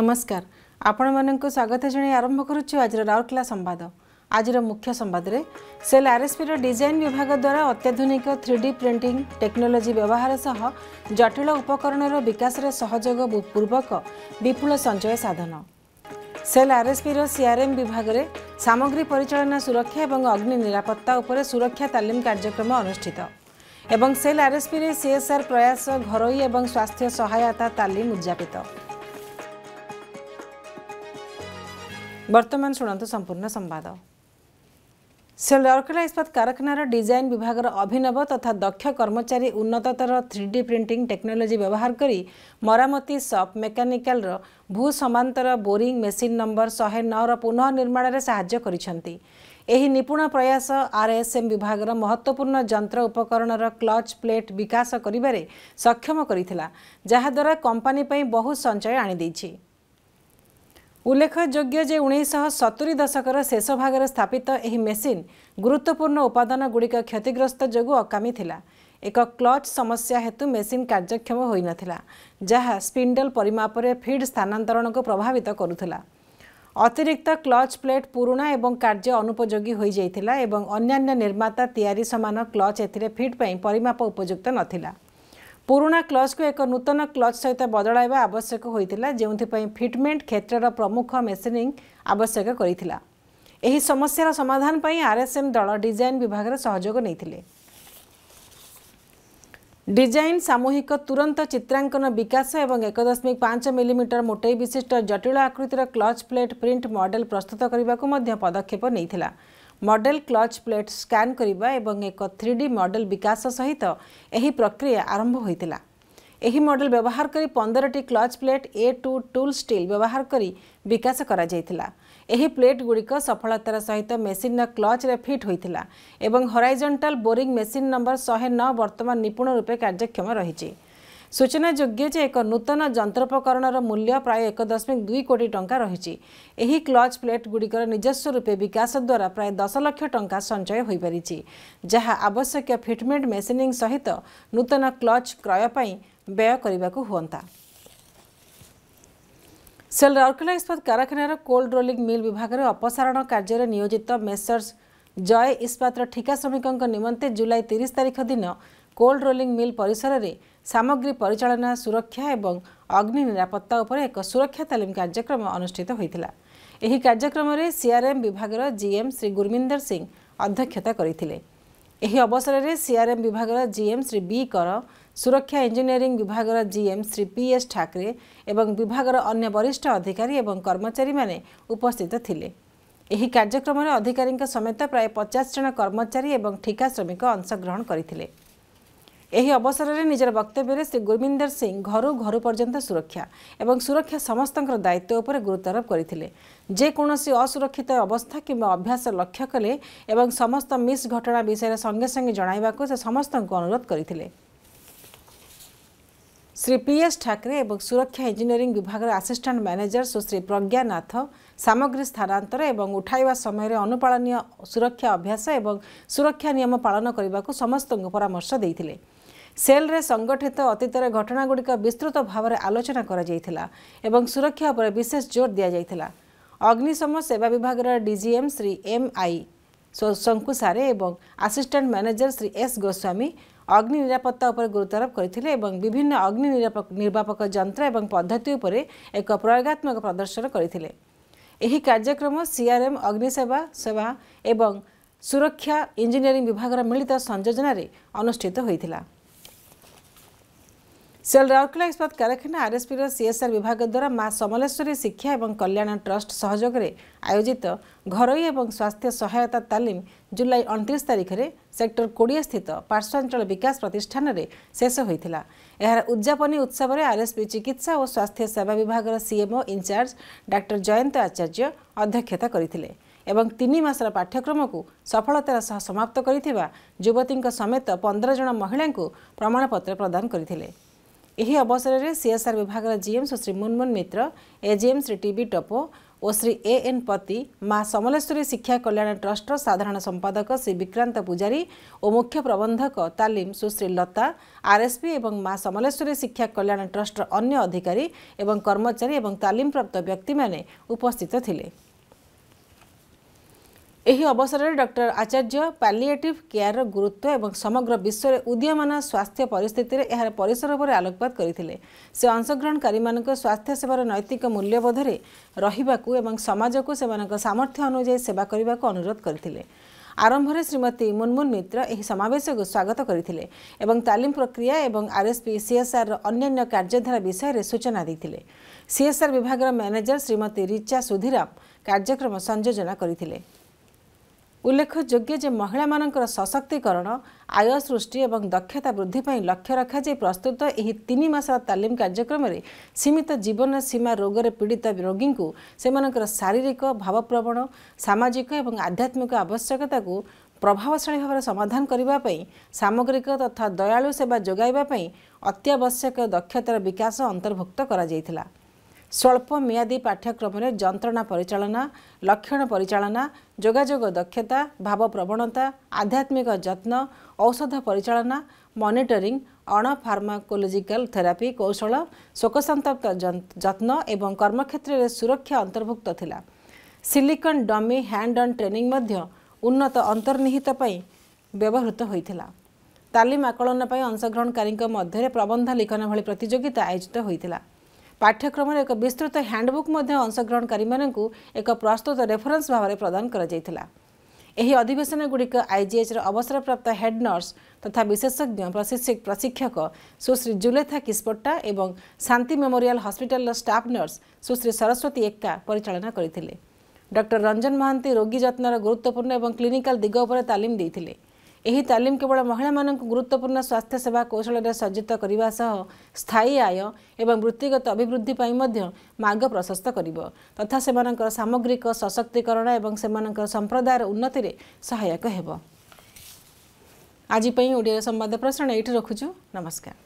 ନମସ୍କାର ଆପଣମାନଙ୍କୁ ସ୍ୱାଗତ ଜଣାଇ ଆରମ୍ଭ କରୁଛୁ ଆଜିର ରାଉରକେଲା ସମ୍ବାଦ ଆଜିର ମୁଖ୍ୟ ସମ୍ବାଦରେ ସେଲ୍ ଆର୍ଏସ୍ପିର ଡିଜାଇନ୍ ବିଭାଗ ଦ୍ୱାରା ଅତ୍ୟାଧୁନିକ ଥ୍ରୀ ଡି ପ୍ରିଣ୍ଟିଂ ଟେକ୍ନୋଲୋଜି ବ୍ୟବହାର ସହ ଜଟିଳ ଉପକରଣର ବିକାଶରେ ସହଯୋଗ ପୂର୍ବକ ବିପୁଳ ସଞ୍ଚୟ ସାଧନ ସେଲ୍ ଆର୍ଏସ୍ପିର ସିଆର୍ଏମ୍ ବିଭାଗରେ ସାମଗ୍ରୀ ପରିଚାଳନା ସୁରକ୍ଷା ଏବଂ ଅଗ୍ନି ନିରାପତ୍ତା ଉପରେ ସୁରକ୍ଷା ତାଲିମ କାର୍ଯ୍ୟକ୍ରମ ଅନୁଷ୍ଠିତ ଏବଂ ସେଲ୍ ଆର୍ଏସ୍ପିରେ ସିଏସ୍ଆର୍ ପ୍ରୟାସ ଘରୋଇ ଏବଂ ସ୍ୱାସ୍ଥ୍ୟ ସହାୟତା ତାଲିମ ଉଦ୍ଯାପିତ ବର୍ତ୍ତମାନ ଶୁଣନ୍ତୁ ସମ୍ପୂର୍ଣ୍ଣ ସମ୍ବାଦ ସେ ଲରକେଲା ଇସ୍ପାତ କାରଖାନାର ଡିଜାଇନ୍ ବିଭାଗର ଅଭିନବ ତଥା ଦକ୍ଷ କର୍ମଚାରୀ ଉନ୍ନତତର ଥ୍ରୀ ଡି ପ୍ରିଣ୍ଟିଂ ଟେକ୍ନୋଲୋଜି ବ୍ୟବହାର କରି ମରାମତି ସପ୍ ମେକାନିକାଲ୍ର ଭୂ ସମାନ୍ତର ବୋରିଂ ମେସିନ୍ ନମ୍ବର ଶହେ ନଅର ପୁନଃ ନିର୍ମାଣରେ ସାହାଯ୍ୟ କରିଛନ୍ତି ଏହି ନିପୁଣ ପ୍ରୟାସ ଆର୍ଏସ୍ଏମ୍ ବିଭାଗର ମହତ୍ତ୍ୱପୂର୍ଣ୍ଣ ଯନ୍ତ୍ର ଉପକରଣର କ୍ଲଚ୍ ପ୍ଲେଟ୍ ବିକାଶ କରିବାରେ ସକ୍ଷମ କରିଥିଲା ଯାହାଦ୍ୱାରା କମ୍ପାନୀ ପାଇଁ ବହୁ ସଞ୍ଚୟ ଆଣିଦେଇଛି ଉଲ୍ଲେଖଯୋଗ୍ୟ ଯେ ଉଣେଇଶହ ସତୁରୀ ଦଶକର ଶେଷ ଭାଗରେ ସ୍ଥାପିତ ଏହି ମେସିନ୍ ଗୁରୁତ୍ୱପୂର୍ଣ୍ଣ ଉପାଦାନଗୁଡ଼ିକ କ୍ଷତିଗ୍ରସ୍ତ ଯୋଗୁଁ ଅକାମୀ ଥିଲା ଏକ କ୍ଲଚ୍ ସମସ୍ୟା ହେତୁ ମେସିନ୍ କାର୍ଯ୍ୟକ୍ଷମ ହୋଇନଥିଲା ଯାହା ସ୍ପିଣ୍ଡଲ ପରିମାପରେ ଫିଡ୍ ସ୍ଥାନାନ୍ତରଣକୁ ପ୍ରଭାବିତ କରୁଥିଲା ଅତିରିକ୍ତ କ୍ଲଚ୍ ପ୍ଲେଟ୍ ପୁରୁଣା ଏବଂ କାର୍ଯ୍ୟ ଅନୁପଯୋଗୀ ହୋଇଯାଇଥିଲା ଏବଂ ଅନ୍ୟାନ୍ୟ ନିର୍ମାତା ତିଆରି ସମାନ କ୍ଲଚ୍ ଏଥିରେ ଫିଡ୍ ପାଇଁ ପରିମାପ ଉପଯୁକ୍ତ ନଥିଲା ପୁରୁଣା କ୍ଲଚ୍କୁ ଏକ ନୂତନ କ୍ଲଚ୍ ସହିତ ବଦଳାଇବା ଆବଶ୍ୟକ ହୋଇଥିଲା ଯେଉଁଥିପାଇଁ ଫିଟ୍ମେଣ୍ଟ କ୍ଷେତ୍ରର ପ୍ରମୁଖ ମେସିନିଂ ଆବଶ୍ୟକ କରିଥିଲା ଏହି ସମସ୍ୟାର ସମାଧାନ ପାଇଁ ଆର୍ଏସ୍ଏମ୍ ଦଳ ଡିଜାଇନ୍ ବିଭାଗରେ ସହଯୋଗ ନେଇଥିଲେ ଡିଜାଇନ୍ ସାମୂହିକ ତୁରନ୍ତ ଚିତ୍ରାଙ୍କନ ବିକାଶ ଏବଂ ଏକ ଦଶମିକ ପାଞ୍ଚ ମିଲିମିଟର ମୋଟେଇ ବିଶିଷ୍ଟ ଜଟିଳ ଆକୃତିର କ୍ଲଚ୍ ପ୍ଲେଟ୍ ପ୍ରିଣ୍ଟ ମଡେଲ୍ ପ୍ରସ୍ତୁତ କରିବାକୁ ମଧ୍ୟ ପଦକ୍ଷେପ ନେଇଥିଲା ମଡେଲ କ୍ଲଚ୍ ପ୍ଲେଟ୍ ସ୍କାନ୍ କରିବା ଏବଂ ଏକ ଥ୍ରୀ ଡି ମଡେଲ ବିକାଶ ସହିତ ଏହି ପ୍ରକ୍ରିୟା ଆରମ୍ଭ ହୋଇଥିଲା ଏହି ମଡେଲ ବ୍ୟବହାର କରି ପନ୍ଦରଟି clutch plate A two tool steel ବ୍ୟବହାର କରି ବିକାଶ କରାଯାଇଥିଲା ଏହି ପ୍ଲେଟ୍ଗୁଡ଼ିକ ସଫଳତାର ସହିତ ମେସିନ୍ର କ୍ଲଚ୍ରେ ଫିଟ୍ ହୋଇଥିଲା ଏବଂ ହରାଇଜଣ୍ଟାଲ୍ ବୋରିଂ ମେସିନ୍ ନମ୍ବର ଶହେ ନଅ ବର୍ତ୍ତମାନ ନିପୁଣ ରୂପେ କାର୍ଯ୍ୟକ୍ଷମ ରହିଛି ସୂଚନାଯୋଗ୍ୟ ଯେ ଏକ ନୂତନ ଯନ୍ତ୍ରୋପକରଣର ମୂଲ୍ୟ ପ୍ରାୟ ଏକ ଦଶମିକ ଦୁଇ କୋଟି ଟଙ୍କା ରହିଛି ଏହି କ୍ଲଚ୍ ପ୍ଲେଟ୍ଗୁଡ଼ିକର ନିଜସ୍ୱ ରୂପେ ବିକାଶ ଦ୍ୱାରା ପ୍ରାୟ ଦଶ ଲକ୍ଷ ଟଙ୍କା ସଞ୍ଚୟ ହୋଇପାରିଛି ଯାହା ଆବଶ୍ୟକ ଫିଟ୍ମେଣ୍ଟ ମେସିନିଂ ସହିତ ନୂତନ କ୍ଲଚ୍ କ୍ରୟ ପାଇଁ ବ୍ୟୟ କରିବାକୁ ହୁଅନ୍ତା ସେଲ୍ ରାଉରକେଲା ଇସ୍ପାତ କାରଖାନାର କୋଲ୍ଡ ରୋଲିଂ ମିଲ୍ ବିଭାଗରେ ଅପସାରଣ କାର୍ଯ୍ୟରେ ନିୟୋଜିତ ମେସର୍ସ ଜୟ ଇସ୍ପାତର ଠିକା ଶ୍ରମିକଙ୍କ ନିମନ୍ତେ ଜୁଲାଇ ତିରିଶ ତାରିଖ ଦିନ କୋଲ୍ଡ ରୋଲିଂ ମିଲ୍ ପରିସରରେ ସାମଗ୍ରୀ ପରିଚାଳନା ସୁରକ୍ଷା ଏବଂ ଅଗ୍ନି ନିରାପତ୍ତା ଉପରେ ଏକ ସୁରକ୍ଷା ତାଲିମ କାର୍ଯ୍ୟକ୍ରମ ଅନୁଷ୍ଠିତ ହୋଇଥିଲା ଏହି କାର୍ଯ୍ୟକ୍ରମରେ ସିଆର୍ଏମ୍ ବିଭାଗର ଜିଏମ୍ ଶ୍ରୀ ଗୁରମିନ୍ଦର ସିଂ ଅଧ୍ୟକ୍ଷତା କରିଥିଲେ ଏହି ଅବସରରେ ସିଆର୍ଏମ୍ ବିଭାଗର ଜିଏମ୍ ଶ୍ରୀ ବି କର ସୁରକ୍ଷା ଇଞ୍ଜିନିୟରିଂ ବିଭାଗର GM Shri P S Thakre ଏବଂ ବିଭାଗର ଅନ୍ୟ ବରିଷ୍ଠ ଅଧିକାରୀ ଏବଂ କର୍ମଚାରୀମାନେ ଉପସ୍ଥିତ ଥିଲେ ଏହି କାର୍ଯ୍ୟକ୍ରମରେ ଅଧିକାରୀଙ୍କ ସମେତ ପ୍ରାୟ ପଚାଶ ଜଣ କର୍ମଚାରୀ ଏବଂ ଠିକା ଶ୍ରମିକ ଅଂଶଗ୍ରହଣ କରିଥିଲେ ଏହି ଅବସରରେ ନିଜର ବକ୍ତବ୍ୟରେ ଶ୍ରୀ ଗୁରୁମିନ୍ଦର ସିଂ ଘରୁ ଘରୁ ପର୍ଯ୍ୟନ୍ତ ସୁରକ୍ଷା ଏବଂ ସୁରକ୍ଷା ସମସ୍ତଙ୍କର ଦାୟିତ୍ୱ ଉପରେ ଗୁରୁତ୍ୱାରୋପ କରିଥିଲେ ଯେକୌଣସି ଅସୁରକ୍ଷିତ ଅବସ୍ଥା କିମ୍ବା ଅଭ୍ୟାସ ଲକ୍ଷ୍ୟ କଲେ ଏବଂ ସମସ୍ତ ମିସ୍ ଘଟଣା ବିଷୟରେ ସଙ୍ଗେ ସଙ୍ଗେ ଜଣାଇବାକୁ ସେ ସମସ୍ତଙ୍କୁ ଅନୁରୋଧ କରିଥିଲେ ଶ୍ରୀ ପିଏସ୍ ଠାକରେ ଏବଂ ସୁରକ୍ଷା ଇଞ୍ଜିନିୟରିଂ ବିଭାଗର ଆସିଷ୍ଟାଣ୍ଟ ମ୍ୟାନେଜର ସୁଶ୍ରୀ ପ୍ରଜ୍ଞାନାଥ ସାମଗ୍ରୀ ସ୍ଥାନାନ୍ତର ଏବଂ ଉଠାଇବା ସମୟରେ ଅନୁପାଳନୀୟ ସୁରକ୍ଷା ଅଭ୍ୟାସ ଏବଂ ସୁରକ୍ଷା ନିୟମ ପାଳନ କରିବାକୁ ସମସ୍ତଙ୍କୁ ପରାମର୍ଶ ଦେଇଥିଲେ ସେଲ୍ରେ ସଂଗଠିତ ଅତୀତରେ ଘଟଣାଗୁଡ଼ିକ ବିସ୍ତୃତ ଭାବରେ ଆଲୋଚନା କରାଯାଇଥିଲା ଏବଂ ସୁରକ୍ଷା ଉପରେ ବିଶେଷ ଜୋର୍ ଦିଆଯାଇଥିଲା ଅଗ୍ନିଶମ ସେବା ବିଭାଗର ଡିଜିଏମ୍ ଶ୍ରୀ ଏମ୍ ଆଇ ଶଙ୍କୁସାରେ ଏବଂ assistant manager Shri S Goswami ଅଗ୍ନି ନିରାପତ୍ତା ଉପରେ ଗୁରୁତ୍ୱାରୋପ କରିଥିଲେ ଏବଂ ବିଭିନ୍ନ ଅଗ୍ନି ନିର୍ବାପକ ଯନ୍ତ୍ର ଏବଂ ପଦ୍ଧତି ଉପରେ ଏକ ପ୍ରୟୋଗାତ୍ମକ ପ୍ରଦର୍ଶନ କରିଥିଲେ ଏହି କାର୍ଯ୍ୟକ୍ରମ ସିଆର୍ଏମ୍ ଅଗ୍ନିସେବା ସେବା ଏବଂ ସୁରକ୍ଷା ଇଞ୍ଜିନିୟରିଂ ବିଭାଗର ମିଳିତ ସଂଯୋଜନାରେ ଅନୁଷ୍ଠିତ ହୋଇଥିଲା ସେଲ୍ ରାଉରକେଲା ଇସ୍ପାତ କାରଖାନା ଆର୍ଏସ୍ପିର ସିଏସ୍ଆର୍ ବିଭାଗ ଦ୍ୱାରା ମା ସମଲେଶ୍ୱରୀ ଶିକ୍ଷା ଏବଂ କଲ୍ୟାଣ ଟ୍ରଷ୍ଟ ସହଯୋଗରେ ଆୟୋଜିତ ଘରୋଇ ଏବଂ ସ୍ୱାସ୍ଥ୍ୟ ସହାୟତା ତାଲିମ ଜୁଲାଇ ଅଣତିରିଶ ତାରିଖରେ ସେକ୍ଟର କୋଡ଼ିଏ ସ୍ଥିତ ପାର୍ଶ୍ୱାଞ୍ଚଳ ବିକାଶ ପ୍ରତିଷ୍ଠାନରେ ଶେଷ ହୋଇଥିଲା ଏହାର ଉଦ୍ଯାପନୀ ଉତ୍ସବରେ ଆର୍ଏସ୍ପି ଚିକିତ୍ସା ଓ ସ୍ୱାସ୍ଥ୍ୟ ସେବା ବିଭାଗର ସିଏମ୍ଓ ଇନ୍ଚାର୍ଜ ଡାକ୍ତର ଜୟନ୍ତ ଆଚାର୍ଯ୍ୟ ଅଧ୍ୟକ୍ଷତା କରିଥିଲେ ଏବଂ ତିନି ମାସର ପାଠ୍ୟକ୍ରମକୁ ସଫଳତାର ସହ ସମାପ୍ତ କରିଥିବା ଯୁବତୀଙ୍କ ସମେତ ପନ୍ଦର ଜଣ ମହିଳାଙ୍କୁ ପ୍ରମାଣପତ୍ର ପ୍ରଦାନ କରିଥିଲେ ଏହି ଅବସରରେ ସିଏସ୍ଆର୍ ବିଭାଗର GM Sushri Munmun Mitra AGM Shri T B Toppo ଓ ଶ୍ରୀ ଏ ଏନ୍ ପତି ମା ସମଲେଶ୍ୱରୀ ଶିକ୍ଷା କଲ୍ୟାଣ ଟ୍ରଷ୍ଟର ସାଧାରଣ ସମ୍ପାଦକ ଶ୍ରୀ ବିକ୍ରାନ୍ତ ପୂଜାରୀ ଓ ମୁଖ୍ୟ ପ୍ରବନ୍ଧକ ତାଲିମ ସୁଶ୍ରୀ ଲତା ଆର୍ଏସ୍ପି ଏବଂ ମା ସମଲେଶ୍ୱରୀ ଶିକ୍ଷା କଲ୍ୟାଣ ଟ୍ରଷ୍ଟର ଅନ୍ୟ ଅଧିକାରୀ ଏବଂ କର୍ମଚାରୀ ଏବଂ ତାଲିମପ୍ରାପ୍ତ ବ୍ୟକ୍ତିମାନେ ଉପସ୍ଥିତ ଥିଲେ ଏହି ଅବସରରେ ଡକ୍ଟର ଆଚାର୍ଯ୍ୟ ପାଲିଏଟିଭ୍ କେୟାରର ଗୁରୁତ୍ୱ ଏବଂ ସମଗ୍ର ବିଶ୍ୱରେ ଉଦୀୟମାନ ସ୍ୱାସ୍ଥ୍ୟ ପରିସ୍ଥିତିରେ ଏହାର ପରିସର ଉପରେ ଆଲୋକପାତ କରିଥିଲେ ସେ ଅଂଶଗ୍ରହଣକାରୀମାନଙ୍କ ସ୍ୱାସ୍ଥ୍ୟ ସେବାର ନୈତିକ ମୂଲ୍ୟବୋଧରେ ରହିବାକୁ ଏବଂ ସମାଜକୁ ସେମାନଙ୍କ ସାମର୍ଥ୍ୟ ଅନୁଯାୟୀ ସେବା କରିବାକୁ ଅନୁରୋଧ କରିଥିଲେ ଆରମ୍ଭରେ ଶ୍ରୀମତୀ ମୁନମୁନ ମିତ୍ର ଏହି ସମାବେଶକୁ ସ୍ୱାଗତ କରିଥିଲେ ଏବଂ ତାଲିମ ପ୍ରକ୍ରିୟା ଏବଂ ଆର୍ଏସ୍ପି ସିଏସ୍ଆର୍ର ଅନ୍ୟାନ୍ୟ କାର୍ଯ୍ୟଧାରା ବିଷୟରେ ସୂଚନା ଦେଇଥିଲେ ସିଏସ୍ଆର୍ ବିଭାଗର ମ୍ୟାନେଜର ଶ୍ରୀମତୀ ରିଚା ସୁଧିରାମ କାର୍ଯ୍ୟକ୍ରମ ସଂଯୋଜନା କରିଥିଲେ ଉଲ୍ଲେଖଯୋଗ୍ୟ ଯେ ମହିଳାମାନଙ୍କର ସଶକ୍ତିକରଣ ଆୟ ସୃଷ୍ଟି ଏବଂ ଦକ୍ଷତା ବୃଦ୍ଧି ପାଇଁ ଲକ୍ଷ୍ୟ ରଖାଯାଇ ପ୍ରସ୍ତୁତ ଏହି ତିନି ମାସର ତାଲିମ କାର୍ଯ୍ୟକ୍ରମରେ ସୀମିତ ଜୀବନ ସୀମା ରୋଗରେ ପୀଡ଼ିତ ରୋଗୀଙ୍କୁ ସେମାନଙ୍କର ଶାରୀରିକ ଭାବପ୍ରବଣ ସାମାଜିକ ଏବଂ ଆଧ୍ୟାତ୍ମିକ ଆବଶ୍ୟକତାକୁ ପ୍ରଭାବଶାଳୀ ଭାବରେ ସମାଧାନ କରିବା ପାଇଁ ସାମଗ୍ରିକ ତଥା ଦୟାଳୁ ସେବା ଯୋଗାଇବା ପାଇଁ ଅତ୍ୟାବଶ୍ୟକ ଦକ୍ଷତାର ବିକାଶ ଅନ୍ତର୍ଭୁକ୍ତ କରାଯାଇଥିଲା স্বল্প মেয়াদী পাঠ্যক্রমের যন্ত্রণা পরিচালনা লক্ষণ পরিচালনা যোগাযোগ দক্ষতা ভাবপ্রবণতা আধ্যাত্মিক যত্ন ঔষধ পরিচালনা মনিটরিং অণফার্মাকোলোজিক্যাল থেরাপি কৌশল শোকসন্তপ্ত যত্ন এবং কর্মক্ষেত্রে সুরক্ষা অন্তর্ভুক্ত লা silicon dummy hand on training মধ্য উন্নত অন্তর্নিহিত ব্যবহৃত হয়েছিল তালিম আকলন পাই অংশগ্রহণকারী মধ্যে প্রবন্ধ লিখন ভি প্রতিযোগিতা আয়োজিত হয়েছিল ପାଠ୍ୟକ୍ରମର ଏକ ବିସ୍ତୃତ ହ୍ୟାଣ୍ଡବୁକ୍ ମଧ୍ୟ ଅଂଶଗ୍ରହଣକାରୀମାନଙ୍କୁ ଏକ ପ୍ରସ୍ତୁତ ରେଫରେନ୍ସ ଭାବରେ ପ୍ରଦାନ କରାଯାଇଥିଲା ଏହି ଅଧିବେଶନଗୁଡ଼ିକ ଆଇଜିଏଚ୍ର ଅବସରପ୍ରାପ୍ତ ହେଡ୍ ନର୍ସ ତଥା ବିଶେଷଜ୍ଞ ପ୍ରଶିକ୍ଷକ ସୁଶ୍ରୀ ଜୁଲେଥା କିସ୍ପଟ୍ଟା ଏବଂ ଶାନ୍ତି ମେମୋରିଆଲ ହସ୍ପିଟାଲର ଷ୍ଟାଫ୍ ନର୍ସ ସୁଶ୍ରୀ ସରସ୍ୱତୀ ଏକ୍କା ପରିଚାଳନା କରିଥିଲେ ଡକ୍ଟର ରଞ୍ଜନ ମହାନ୍ତି ରୋଗୀ ଯତ୍ନର ଗୁରୁତ୍ୱପୂର୍ଣ୍ଣ ଏବଂ କ୍ଲିନିକାଲ ଦିଗ ଉପରେ ତାଲିମ ଦେଇଥିଲେ ଏହି ତାଲିମ କେବଳ ମହିଳାମାନଙ୍କୁ ଗୁରୁତ୍ୱପୂର୍ଣ୍ଣ ସ୍ୱାସ୍ଥ୍ୟ ସେବା କୌଶଳରେ ସଜ୍ଜିତ କରିବା ସହ ସ୍ଥାୟୀ ଆୟ ଏବଂ ବୃତ୍ତିଗତ ଅଭିବୃଦ୍ଧି ପାଇଁ ମଧ୍ୟ ମାର୍ଗ ପ୍ରଶସ୍ତ କରିବ ତଥା ସେମାନଙ୍କର ସାମଗ୍ରିକ ସଶକ୍ତିକରଣ ଏବଂ ସେମାନଙ୍କର ସମ୍ପ୍ରଦାୟର ଉନ୍ନତିରେ ସହାୟକ ହେବ ଆଜି ପାଇଁ ଓଡ଼ିଆ ସମ୍ବାଦ ପ୍ରସାରଣ ଏଇଠି ରଖୁଛୁ ନମସ୍କାର